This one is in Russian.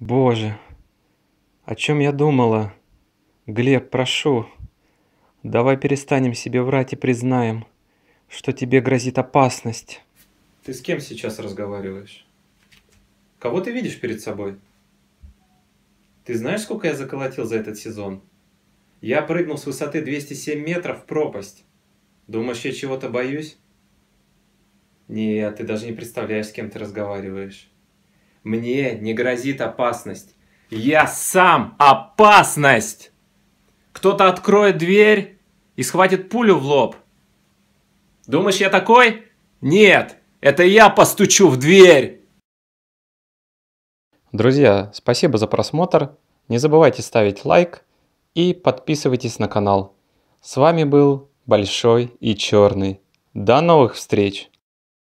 Боже, о чем я думала? Глеб, прошу, давай перестанем себе врать и признаем, что тебе грозит опасность. Ты с кем сейчас разговариваешь? Кого ты видишь перед собой? Ты знаешь, сколько я заколотил за этот сезон? Я прыгнул с высоты 207 метров в пропасть. Думаешь, я чего-то боюсь? Нет, ты даже не представляешь, с кем ты разговариваешь. Мне не грозит опасность. Я сам опасность! Кто-то откроет дверь и схватит пулю в лоб. Думаешь, я такой? Нет, это я постучу в дверь. Друзья, спасибо за просмотр. Не забывайте ставить лайк и подписывайтесь на канал. С вами был Большой и Черный. До новых встреч!